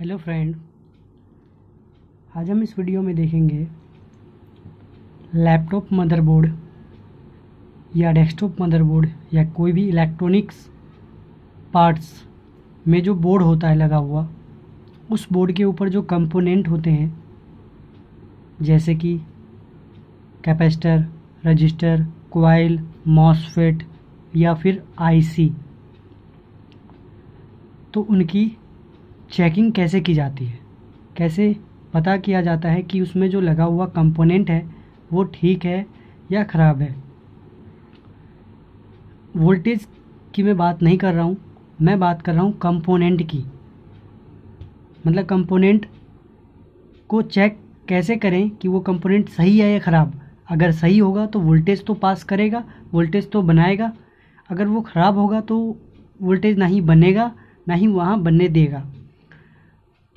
hello friend आज हम इस वीडियो में देखेंगे लैपटॉप मदरबोर्ड या डेस्कटॉप मदरबोर्ड या कोई भी इलेक्ट्रॉनिक्स पार्ट्स में जो बोर्ड होता है लगा हुआ उस बोर्ड के ऊपर जो कंपोनेंट होते हैं जैसे कि कैपेसिटर रजिस्टर कोयल मॉसफेट या फिर आईसी तो उनकी चेकिंग कैसे की जाती है कैसे पता किया जाता है कि उसमें जो लगा हुआ कंपोनेंट है वो ठीक है या ख़राब है वोल्टेज की मैं बात नहीं कर रहा हूँ मैं बात कर रहा हूँ कंपोनेंट की मतलब कंपोनेंट को चेक कैसे करें कि वो कंपोनेंट सही है या ख़राब अगर सही होगा तो वोल्टेज तो पास करेगा वोल्टेज तो बनाएगा अगर वो ख़राब होगा तो वोल्टेज ना ही बनेगा ना ही वहाँ बनने देगा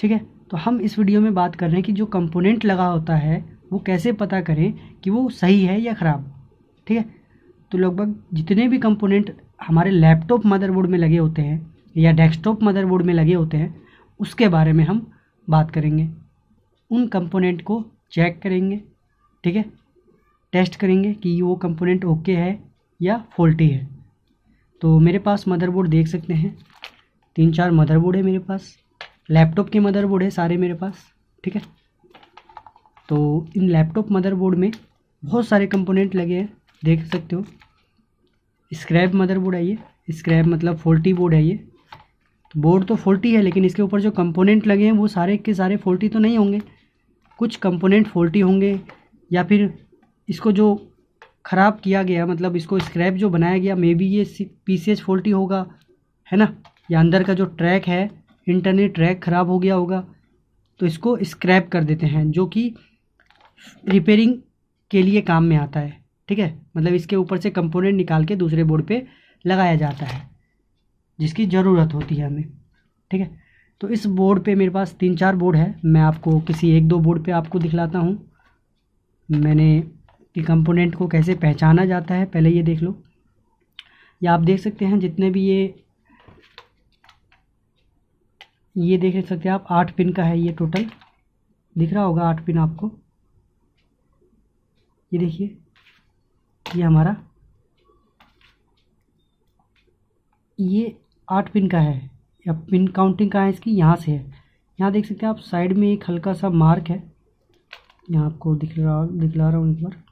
ठीक है तो हम इस वीडियो में बात कर रहे हैं कि जो कंपोनेंट लगा होता है वो कैसे पता करें कि वो सही है या ख़राब ठीक है तो लगभग जितने भी कंपोनेंट हमारे लैपटॉप मदरबोर्ड में लगे होते हैं या डेस्कटॉप मदरबोर्ड में लगे होते हैं उसके बारे में हम बात करेंगे उन कंपोनेंट को चेक करेंगे ठीक है टेस्ट करेंगे कि वो कंपोनेंट ओके है या फॉल्टी है तो मेरे पास मदरबोर्ड देख सकते हैं तीन चार मदरबोर्ड है मेरे पास लैपटॉप के मदरबोर्ड है सारे मेरे पास ठीक है तो इन लैपटॉप मदरबोर्ड में बहुत सारे कंपोनेंट लगे हैं देख सकते हो स्क्रैप मदरबोर्ड है ये स्क्रैप मतलब फोल्टी बोर्ड है ये बोर्ड तो फोल्टी है लेकिन इसके ऊपर जो कंपोनेंट लगे हैं वो सारे के सारे फोल्टी तो नहीं होंगे कुछ कंपोनेंट फोल्टी होंगे या फिर इसको जो ख़राब किया गया मतलब इसको स्क्रैप जो बनाया गया मे बी ये पी सी एच फोल्टी होगा है ना या अंदर का जो ट्रैक है इंटरनेट रैक ख़राब हो गया होगा तो इसको स्क्रैप कर देते हैं जो कि रिपेयरिंग के लिए काम में आता है ठीक है मतलब इसके ऊपर से कंपोनेंट निकाल के दूसरे बोर्ड पे लगाया जाता है जिसकी ज़रूरत होती है हमें ठीक है तो इस बोर्ड पे मेरे पास तीन चार बोर्ड है मैं आपको किसी एक दो बोर्ड पे आपको दिखलाता हूँ मैंने कि कंपोनेंट को कैसे पहचाना जाता है पहले ये देख लो या आप देख सकते हैं जितने भी ये ये देख सकते हैं आप आठ पिन का है ये टोटल दिख रहा होगा आठ पिन आपको ये देखिए ये हमारा ये आठ पिन का है या पिन काउंटिंग कहाँ है इसकी यहाँ से है यहाँ देख सकते हैं आप साइड में एक हल्का सा मार्क है यहाँ आपको दिख रहा दिखला रहा हूँ एक बार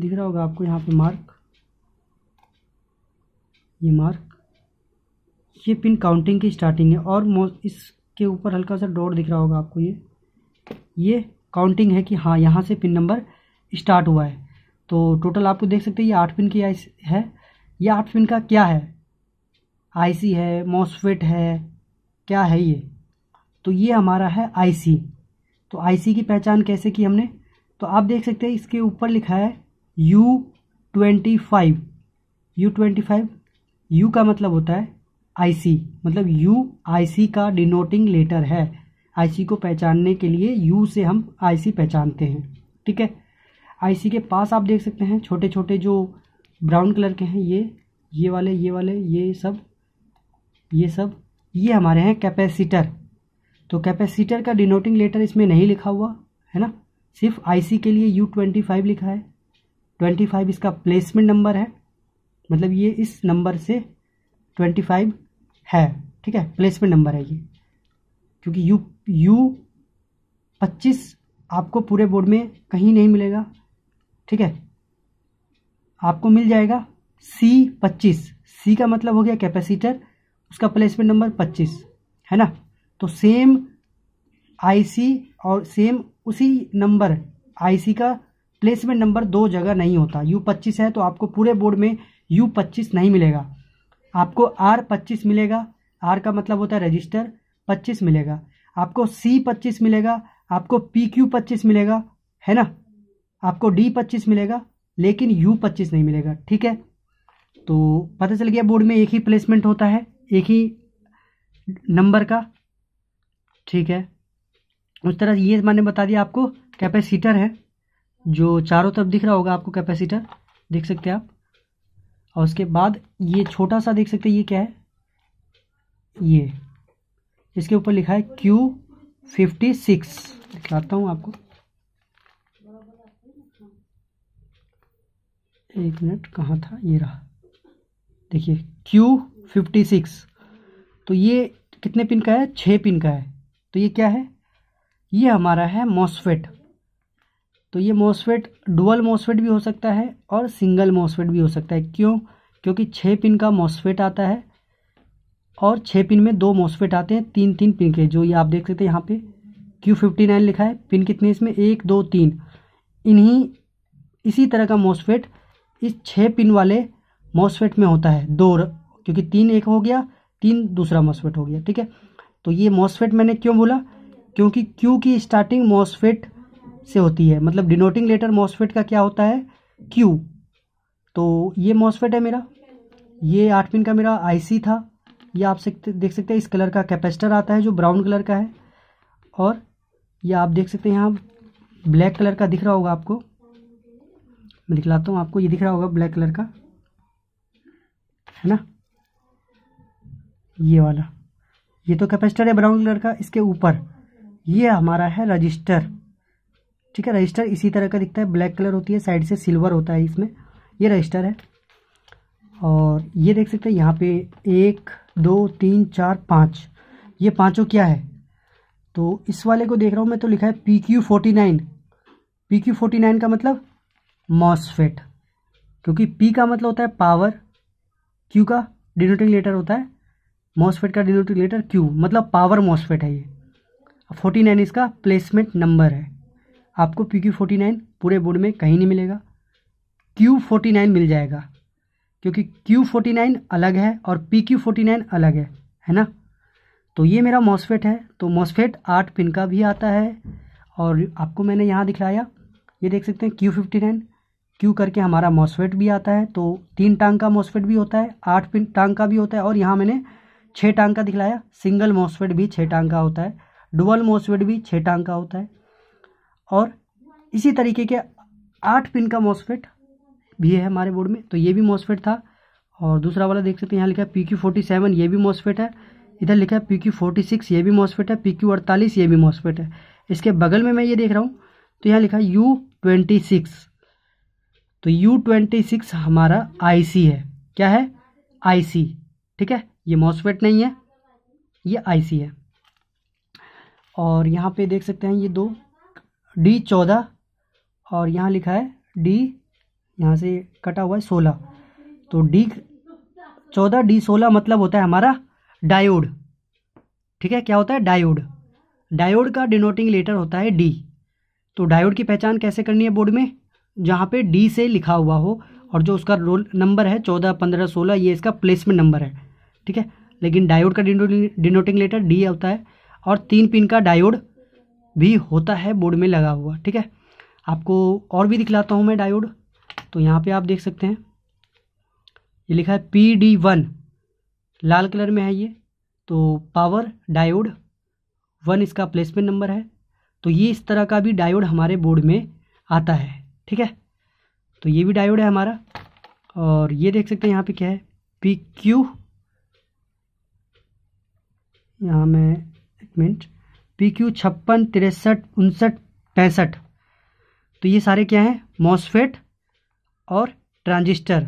दिख रहा होगा आपको यहाँ पे मार्क ये मार्क ये पिन काउंटिंग की स्टार्टिंग है और इसके ऊपर हल्का सा डोर दिख रहा होगा आपको ये ये काउंटिंग है कि हाँ यहाँ से पिन नंबर स्टार्ट हुआ है तो टोटल आपको देख सकते हैं ये आठ पिन की आई है ये आठ पिन का क्या है आईसी है मॉसफेट है क्या है ये तो ये हमारा है आईसी तो आईसी की पहचान कैसे की हमने तो आप देख सकते हैं इसके ऊपर लिखा है U twenty five U twenty five U का मतलब होता है आईसी मतलब यू आईसी का डिनोटिंग लेटर है आईसी को पहचानने के लिए यू से हम आईसी पहचानते हैं ठीक है आईसी के पास आप देख सकते हैं छोटे छोटे जो ब्राउन कलर के हैं ये ये वाले ये वाले ये सब ये सब ये हमारे हैं कैपेसिटर तो कैपेसिटर का डिनोटिंग लेटर इसमें नहीं लिखा हुआ है ना सिर्फ आईसी के लिए यू ट्वेंटी फाइव लिखा है ट्वेंटी फाइव इसका प्लेसमेंट नंबर है मतलब ये इस नंबर से ट्वेंटी फाइव है ठीक है प्लेसमेंट नंबर है ये क्योंकि यू यू पच्चीस आपको पूरे बोर्ड में कहीं नहीं मिलेगा ठीक है आपको मिल जाएगा सी पच्चीस सी का मतलब हो गया कैपेसिटर उसका प्लेसमेंट नंबर पच्चीस है ना तो सेम आईसी और सेम उसी नंबर आईसी का प्लेसमेंट नंबर दो जगह नहीं होता यू पच्चीस है तो आपको पूरे बोर्ड में यू पच्चीस नहीं मिलेगा आपको आर पच्चीस मिलेगा आर का मतलब होता है रजिस्टर पच्चीस मिलेगा आपको सी पच्चीस मिलेगा आपको पी क्यू पच्चीस मिलेगा है ना आपको डी पच्चीस मिलेगा लेकिन यू पच्चीस नहीं मिलेगा ठीक है तो पता चल गया बोर्ड में एक ही प्लेसमेंट होता है एक ही नंबर का ठीक है उस तरह ये मैंने बता दिया आपको कैपेसिटर है जो चारों तरफ दिख रहा होगा आपको कैपेसिटर देख सकते हैं आप और उसके बाद ये छोटा सा देख सकते हैं ये क्या है ये इसके ऊपर लिखा है क्यू फिफ्टी सिक्स दिखाता हूँ आपको एक मिनट कहाँ था ये रहा देखिए क्यू फिफ्टी सिक्स तो ये कितने पिन का है छः पिन का है तो ये क्या है ये हमारा है मॉसफेट तो ये मोसफेट डुअल मोसफेट भी हो सकता है और सिंगल मोसफेट भी हो सकता है क्यों क्योंकि छः पिन का मोसफेट आता है और छः पिन में दो मोसफेट आते हैं तीन तीन पिन के जो ये आप देख सकते हैं यहाँ पे क्यू फिफ्टी नाइन लिखा है पिन कितने इसमें एक दो तीन इन्हीं इसी तरह का मोसफेट इस छः पिन वाले मोसफेट में होता है दो क्योंकि तीन एक हो गया तीन दूसरा मॉसफेट हो गया ठीक है तो ये मॉसफेट मैंने क्यों बोला क्योंकि क्यू की स्टार्टिंग मॉसफेट से होती है मतलब डिनोटिंग लेटर मॉसफेट का क्या होता है क्यू तो ये मॉसफेट है मेरा ये आठ पिन का मेरा आईसी था ये आप सकते देख सकते हैं इस कलर का कैपेसिटर आता है जो ब्राउन कलर का है और ये आप देख सकते हैं यहाँ ब्लैक कलर का दिख रहा होगा आपको मैं दिखलाता हूँ आपको ये दिख रहा होगा ब्लैक कलर का है ना ये वाला ये तो कैपेसिटर है ब्राउन कलर का इसके ऊपर ये हमारा है रजिस्टर ठीक है रजिस्टर इसी तरह का दिखता है ब्लैक कलर होती है साइड से सिल्वर होता है इसमें ये रजिस्टर है और ये देख सकते हैं यहाँ पे एक दो तीन चार पाँच ये पाँचों क्या है तो इस वाले को देख रहा हूँ मैं तो लिखा है P Q forty nine P Q forty nine का मतलब मॉसफेट क्योंकि पी का मतलब होता है पावर क्यू का डिनोटिंग लेटर होता है मॉसफेट का डिनोटिंग लेटर क्यू मतलब पावर मॉसफेट है ये फोर्टी नाइन इसका प्लेसमेंट नंबर है आपको पी क्यू फोर्टी नाइन पूरे बोर्ड में कहीं नहीं मिलेगा क्यू फोर्टी नाइन मिल जाएगा क्योंकि क्यू फोर्टी नाइन अलग है और पी क्यू फोर्टी नाइन अलग है है ना तो ये मेरा मॉसफेट है तो मॉसफेट आठ पिन का भी आता है और आपको मैंने यहाँ दिखलाया ये देख सकते हैं क्यू फिफ्टी नाइन क्यू करके हमारा मॉसफेट भी आता है तो तीन टांग का मॉसफेट भी होता है आठ पिन टांग का भी होता है और यहाँ मैंने छः टांग का दिखलाया सिंगल मॉसफेट भी छः टांग का होता है डुअल मॉसफेट भी छः टांग का होता है और इसी तरीके के आठ पिन का मॉसफेट भी है हमारे बोर्ड में तो ये भी मॉसफेट था और दूसरा वाला देख सकते हैं यहाँ लिखा है पी क्यू फोर्टी सेवन ये भी मॉसफेट है इधर लिखा है पी क्यू फोर्टी सिक्स ये भी मॉसफेट है पी क्यू अड़तालीस ये भी मॉसफेट है इसके बगल में मैं ये देख रहा हूँ तो यहाँ लिखा है यू ट्वेंटी सिक्स तो यू ट्वेंटी सिक्स हमारा आई सी है क्या है आई सी ठीक है ये मॉसफेट नहीं है ये आई सी है और यहाँ पे देख सकते हैं ये दो डी चौदह और यहाँ लिखा है डी यहाँ से कटा हुआ है सोलह तो डी चौदह डी सोलह मतलब होता है हमारा डायोड ठीक है क्या होता है डायोड डायोड का डिनोटिंग लेटर होता है डी तो डायोड की पहचान कैसे करनी है बोर्ड में जहाँ पे डी से लिखा हुआ हो और जो उसका रोल नंबर है चौदह पंद्रह सोलह ये इसका प्लेसमेंट नंबर है ठीक है लेकिन डायोड का डिनोटिंग लेटर डी होता है और तीन पिन का डायोड भी होता है बोर्ड में लगा हुआ ठीक है आपको और भी दिखलाता हूँ मैं डायोड तो यहाँ पे आप देख सकते हैं ये लिखा है पी डी वन लाल कलर में है ये तो पावर डायोड वन इसका प्लेसमेंट नंबर है तो ये इस तरह का भी डायोड हमारे बोर्ड में आता है ठीक है तो ये भी डायोड है हमारा और ये देख सकते हैं यहाँ पे क्या है पी क्यू यहाँ मैं एक मिनट पी क्यू छप्पन तिरसठ उनसठ पैंसठ तो ये सारे क्या हैं मॉसफेट और ट्रांजिस्टर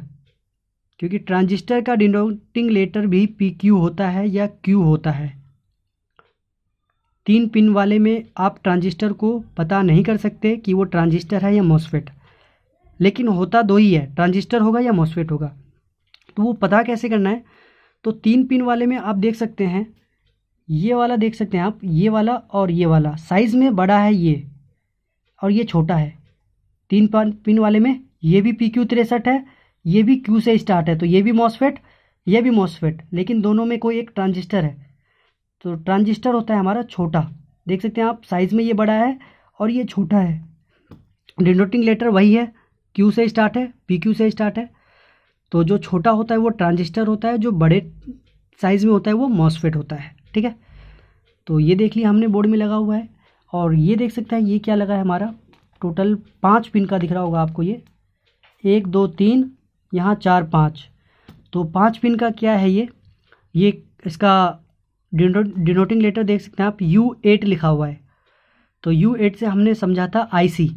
क्योंकि ट्रांजिस्टर का डिनोटिंग लेटर भी पी क्यू होता है या क्यू होता है तीन पिन वाले में आप ट्रांजिस्टर को पता नहीं कर सकते कि वो ट्रांजिस्टर है या मॉसफेट लेकिन होता दो ही है ट्रांजिस्टर होगा या मॉसफेट होगा तो वो पता कैसे करना है तो तीन पिन वाले में आप देख सकते हैं ये वाला देख सकते हैं आप ये वाला और ये वाला साइज़ में बड़ा है ये और ये छोटा है तीन पिन वाले में ये भी पी क्यू तिरसठ है ये भी क्यू से स्टार्ट है तो ये भी मॉसफेट ये भी मॉसफेट लेकिन दोनों में कोई एक ट्रांजिस्टर है तो ट्रांजिस्टर होता है हमारा छोटा देख सकते हैं आप साइज़ में ये बड़ा है और ये छोटा है डिनोटिंग लेटर वही है क्यू से स्टार्ट है पी क्यू से स्टार्ट है तो जो छोटा होता है वो ट्रांजिस्टर होता है जो बड़े साइज़ में होता है वो मॉसफेट होता है ठीक है तो ये देख लिया हमने बोर्ड में लगा हुआ है और ये देख सकते हैं ये क्या लगा है हमारा टोटल पाँच पिन का दिख रहा होगा आपको ये एक दो तीन यहाँ चार पाँच तो पाँच पिन का क्या है ये ये इसका डिनोटिंग लेटर देख सकते हैं आप यू एट लिखा हुआ है तो यू एट से हमने समझा था आई सी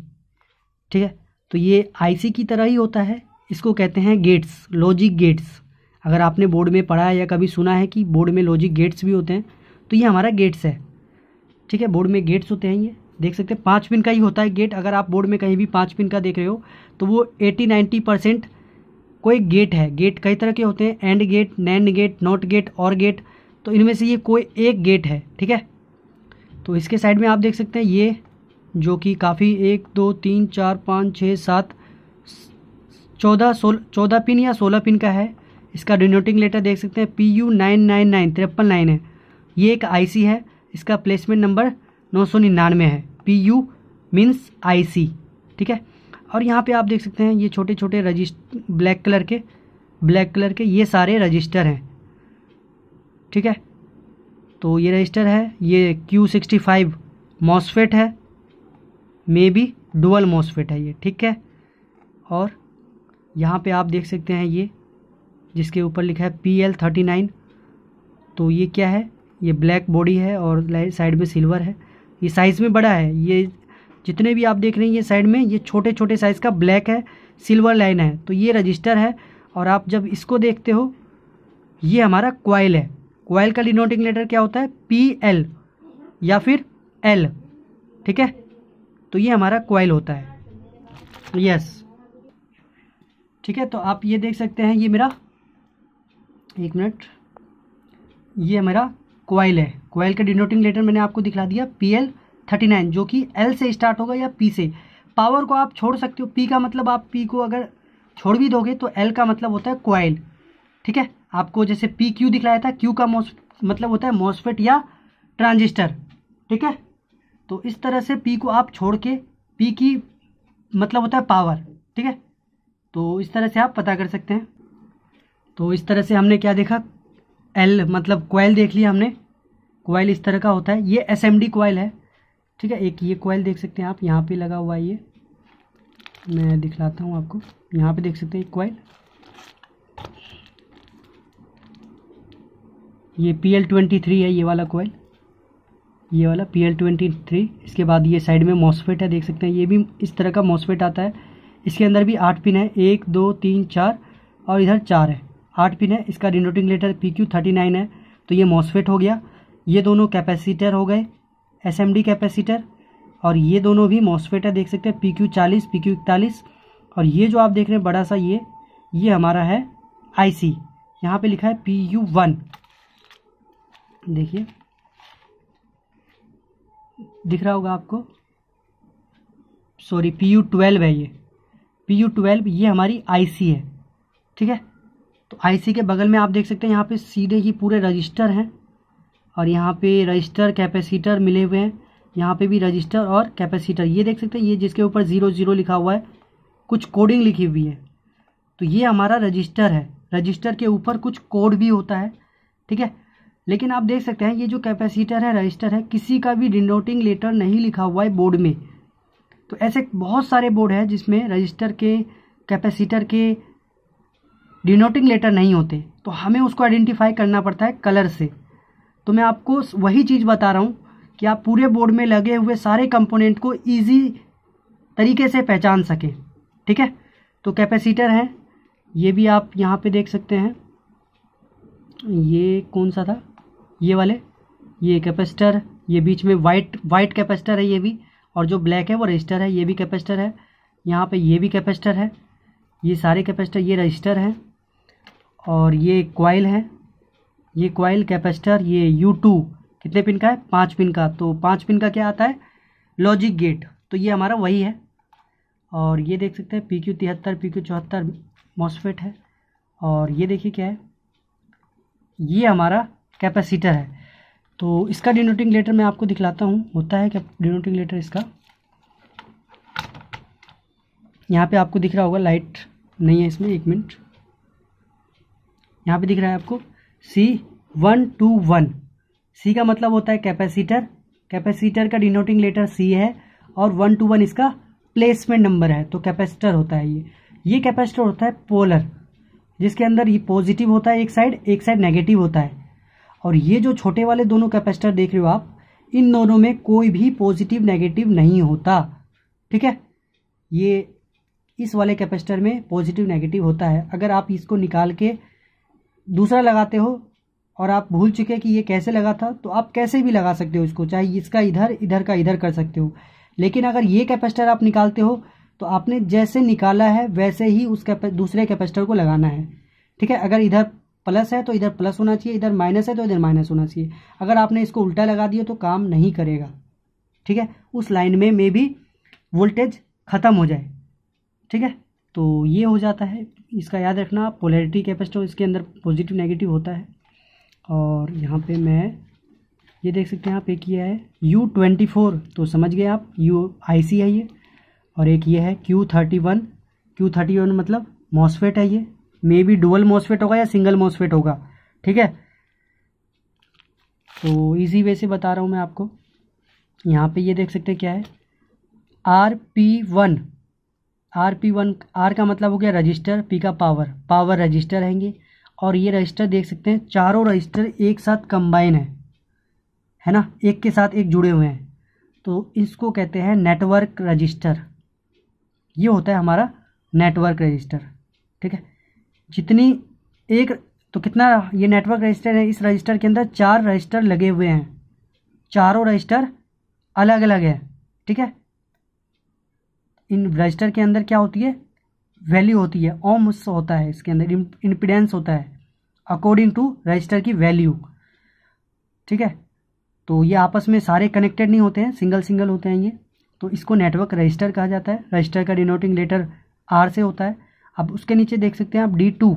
ठीक है तो ये आई सी की तरह ही होता है इसको कहते हैं गेट्स लॉजिक गेट्स अगर आपने बोर्ड में पढ़ा है या कभी सुना है कि बोर्ड में लॉजिक गेट्स भी होते हैं तो ये हमारा गेट्स है ठीक है बोर्ड में गेट्स होते हैं ये देख सकते हैं पाँच पिन का ही होता है गेट अगर आप बोर्ड में कहीं भी पाँच पिन का देख रहे हो तो वो एटी नाइन्टी परसेंट कोई गेट है गेट कई तरह के होते हैं and gate NAND gate not gate or gate तो इनमें से ये कोई एक गेट है ठीक है तो इसके साइड में आप देख सकते हैं ये जो कि काफ़ी एक दो तीन चार पाँच छः सात चौदह सोल चौदह पिन या सोलह पिन का है इसका डिनोटिंग लेटर देख सकते हैं P U nine nine nine तिरपन नाइन है ये एक आईसी है इसका प्लेसमेंट नंबर नौ सौ निन्यानवे है पी यू मीन्स आई ठीक है और यहाँ पे आप देख सकते हैं ये छोटे छोटे रजिस्ट ब्लैक कलर के ब्लैक कलर के ये सारे रजिस्टर हैं ठीक है तो ये रजिस्टर है ये क्यू सिक्सटी फाइव मॉसफेट है मे बी डुअल मॉसफेट है ये ठीक है और यहाँ पे आप देख सकते हैं ये जिसके ऊपर लिखा है पी एल थर्टी नाइन तो ये क्या है ये ब्लैक बॉडी है और साइड में सिल्वर है ये साइज़ में बड़ा है ये जितने भी आप देख रहे हैं ये साइड में ये छोटे छोटे साइज़ का ब्लैक है सिल्वर लाइन है तो ये रजिस्टर है और आप जब इसको देखते हो ये हमारा क्वाइल है क्वाइल का डिनोटिंग लेटर क्या होता है पी एल या फिर एल ठीक है तो ये हमारा क्वाइल होता है यस ठीक है तो आप ये देख सकते हैं ये मेरा एक मिनट ये हमारा कोयल है कोयल का डिनोटिंग लेटर मैंने आपको दिखला दिया पी एल थर्टी नाइन जो कि एल से स्टार्ट होगा या पी से पावर को आप छोड़ सकते हो पी का मतलब आप पी को अगर छोड़ भी दोगे तो एल का मतलब होता है कोयल ठीक है आपको जैसे पी क्यू दिखलाया था क्यू का मोस मतलब होता है मॉसफेट या ट्रांजिस्टर ठीक है तो इस तरह से पी को आप छोड़ के पी की मतलब होता है पावर ठीक है तो इस तरह से आप पता कर सकते हैं तो इस तरह से हमने क्या देखा एल मतलब कोयल देख लिया हमने कोयल इस तरह का होता है ये एस एम डी कोयल है ठीक है एक ये कोयल देख सकते हैं आप यहाँ पे लगा हुआ है ये मैं दिखलाता हूँ आपको यहाँ पे देख सकते हैं कोयल ये पी एल ट्वेंटी थ्री है ये वाला कोयल ये वाला पी एल ट्वेंटी थ्री इसके बाद ये साइड में मॉसफेट है देख सकते हैं ये भी इस तरह का मॉसफेट आता है इसके अंदर भी आठ पिन है एक दो तीन चार और इधर चार है आठ पिन है इसका denoting letter P Q thirty nine है तो ये मॉसफेट हो गया ये दोनों कैपेसिटर हो गए एस एम डी कैपेसिटर और ये दोनों भी मॉसफेट है देख सकते हैं पी क्यू चालीस पी क्यू इकतालीस और ये जो आप देख रहे हैं बड़ा सा ये ये हमारा है आई सी यहाँ पर लिखा है पी यू वन देखिए दिख रहा होगा आपको सॉरी पी यू ट्वेल्व है ये पी यू ट्वेल्व ये हमारी आई सी है ठीक है तो आईसी के बगल में आप देख सकते हैं यहाँ पे सीधे ही पूरे रजिस्टर हैं और यहाँ पे रजिस्टर कैपेसिटर मिले हुए हैं यहाँ पे भी रजिस्टर और कैपेसिटर ये देख सकते हैं ये जिसके ऊपर ज़ीरो ज़ीरो लिखा हुआ है कुछ कोडिंग लिखी हुई है तो ये हमारा रजिस्टर है रजिस्टर के ऊपर कुछ कोड भी होता है ठीक है लेकिन आप देख सकते हैं ये जो कैपेसिटर है रजिस्टर है किसी का भी डिनोटिंग लेटर नहीं लिखा हुआ है बोर्ड में तो ऐसे बहुत सारे बोर्ड हैं जिसमें रजिस्टर के कैपेसिटर के डिनोटिंग लेटर नहीं होते तो हमें उसको आइडेंटिफाई करना पड़ता है कलर से तो मैं आपको वही चीज़ बता रहा हूँ कि आप पूरे बोर्ड में लगे हुए सारे कंपोनेंट को इजी तरीके से पहचान सकें ठीक है तो कैपेसिटर है ये भी आप यहाँ पे देख सकते हैं ये कौन सा था ये वाले ये कैपेसिटर ये बीच में वाइट वाइट कैपेसिटर है ये भी और जो ब्लैक है वो रजिस्टर है ये भी कैपेसिटर है यहाँ पे ये भी कैपेसिटर है ये सारे कैपेसिटर ये रजिस्टर हैं और ये क्वाइल है ये क्वाइल कैपेसिटर ये यू टू कितने पिन का है पाँच पिन का तो पाँच पिन का क्या आता है लॉजिक गेट तो ये हमारा वही है और ये देख सकते हैं पी क्यू तिहत्तर पी क्यू चौहत्तर मॉसफेट है और ये देखिए क्या है ये हमारा कैपेसिटर है तो इसका डिनोटिंग लेटर मैं आपको दिखलाता हूँ होता है क्या डिनोटिंग लेटर इसका यहाँ पे आपको दिख रहा होगा लाइट नहीं है इसमें एक मिनट यहाँ पे दिख रहा है आपको C one two one C का मतलब होता है कैपेसिटर कैपेसिटर का डिनोटिंग लेटर सी है और वन टू वन इसका प्लेसमेंट नंबर है तो कैपेसिटर होता है ये ये कैपेसिटर होता है पोलर जिसके अंदर ये पॉजिटिव होता है एक साइड एक साइड नेगेटिव होता है और ये जो छोटे वाले दोनों कैपेसिटर देख रहे हो आप इन दोनों में कोई भी पॉजिटिव नेगेटिव नहीं होता ठीक है ये इस वाले कैपेसिटर में पॉजिटिव नेगेटिव होता है अगर आप इसको निकाल के दूसरा लगाते हो और आप भूल चुके कि ये कैसे लगा था तो आप कैसे भी लगा सकते हो इसको चाहे इसका इधर इधर का इधर कर सकते हो लेकिन अगर ये कैपेसिटर आप निकालते हो तो आपने जैसे निकाला है वैसे ही उस कैप दूसरे कैपेसिटर को लगाना है ठीक है अगर इधर प्लस है तो इधर प्लस होना चाहिए इधर माइनस है तो इधर माइनस होना चाहिए अगर आपने इसको उल्टा लगा दिया तो काम नहीं करेगा ठीक है उस लाइन में मे भी वोल्टेज ख़त्म हो जाए ठीक है तो ये हो जाता है इसका याद रखना पोलैरिटी कैपेसिटर इसके अंदर पॉजिटिव नेगेटिव होता है और यहाँ पे मैं ये देख सकते हैं आप एक ये है यू ट्वेंटी फोर तो समझ गए आप यू आई सी है ये और एक ये है Q thirty one Q thirty one मतलब मॉसफेट है ये मे बी डुअल मॉसफेट होगा या सिंगल मॉसफेट होगा ठीक है तो इसी वे से बता रहा हूँ मैं आपको यहाँ पे ये देख सकते हैं क्या है R P one R P one R का मतलब हो गया रजिस्टर पी का पावर पावर रजिस्टर रहेंगे और ये रजिस्टर देख सकते हैं चारों रजिस्टर एक साथ कंबाइन है है ना एक के साथ एक जुड़े हुए हैं तो इसको कहते हैं नेटवर्क रजिस्टर ये होता है हमारा नेटवर्क रजिस्टर ठीक है जितनी एक तो कितना ये नेटवर्क रजिस्टर है इस रजिस्टर के अंदर चार रजिस्टर लगे हुए हैं चारों रजिस्टर अलग अलग है ठीक है इन रजिस्टर के अंदर क्या होती है वैल्यू होती है ओम होता है इसके अंदर इम्पिडेंस होता है अकॉर्डिंग टू रजिस्टर की वैल्यू ठीक है तो ये आपस में सारे कनेक्टेड नहीं होते हैं सिंगल सिंगल होते हैं ये तो इसको नेटवर्क रजिस्टर कहा जाता है रजिस्टर का डिनोटिंग लेटर आर से होता है अब उसके नीचे देख सकते हैं आप डी टू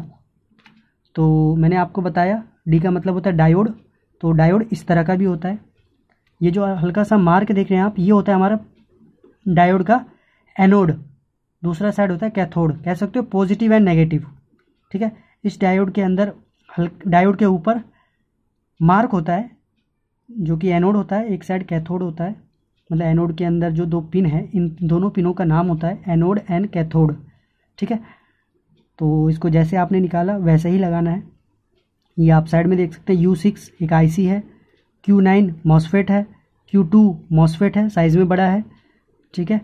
तो मैंने आपको बताया डी का मतलब होता है डायोड तो डायोड इस तरह का भी होता है ये जो हल्का सा मार्क देख रहे हैं आप ये होता है हमारा डायोड का एनोड दूसरा साइड होता है कैथोड कह सकते हो पॉजिटिव एंड नेगेटिव ठीक है इस डायोड के अंदर हल्क डायोड के ऊपर मार्क होता है जो कि एनोड होता है एक साइड कैथोड होता है मतलब एनोड के अंदर जो दो पिन है इन दोनों पिनों का नाम होता है एनोड एंड कैथोड ठीक है तो इसको जैसे आपने निकाला वैसे ही लगाना है ये आप साइड में देख सकते हैं यू सिक्स एक सी है क्यू नाइन मॉसफेट है क्यू टू मॉसफेट है साइज़ में बड़ा है ठीक है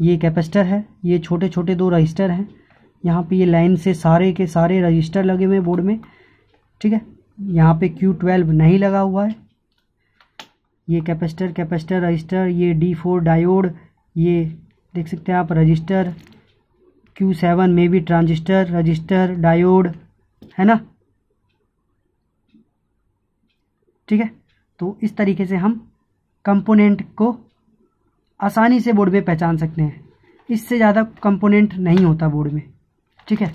ये कैपेसिटर है ये छोटे छोटे दो रजिस्टर हैं यहाँ पे ये लाइन से सारे के सारे रजिस्टर लगे हुए बोर्ड में ठीक है यहाँ पे Q12 नहीं लगा हुआ है ये कैपेसिटर कैपेसिटर रजिस्टर ये D4 डायोड ये देख सकते हैं आप रजिस्टर Q7 में भी ट्रांजिस्टर रजिस्टर डायोड है ना ठीक है तो इस तरीके से हम कंपोनेंट को आसानी से बोर्ड में पहचान सकते हैं इससे ज़्यादा कंपोनेंट नहीं होता बोर्ड में ठीक है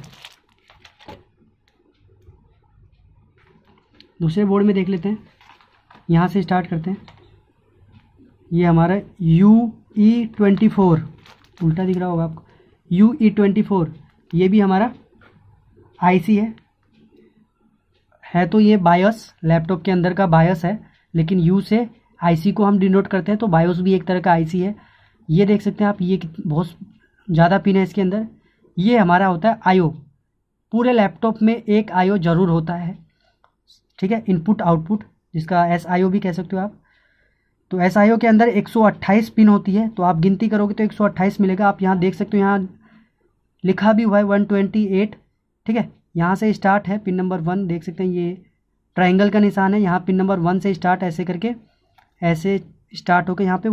दूसरे बोर्ड में देख लेते हैं यहाँ से स्टार्ट करते हैं ये हमारा यू ई ट्वेंटी फोर उल्टा दिख रहा होगा आपको यू ई ट्वेंटी फोर ये भी हमारा आईसी है है तो ये बायस लैपटॉप के अंदर का बायस है लेकिन यू से आईसी को हम डिनोट करते हैं तो बायोस भी एक तरह का आईसी है ये देख सकते हैं आप ये बहुत ज़्यादा पिन है इसके अंदर ये हमारा होता है आईओ पूरे लैपटॉप में एक आईओ ज़रूर होता है ठीक है इनपुट आउटपुट जिसका एस भी कह सकते हो आप तो एस के अंदर अट्ठाईस पिन होती है तो आप गिनती करोगे तो अट्ठाईस मिलेगा आप यहाँ देख सकते हो यहाँ लिखा भी हुआ है एट ठीक है यहाँ से स्टार्ट है पिन नंबर वन देख सकते हैं ये ट्राइंगल का निशान है यहाँ पिन नंबर वन से स्टार्ट ऐसे करके ऐसे स्टार्ट होकर यहाँ पे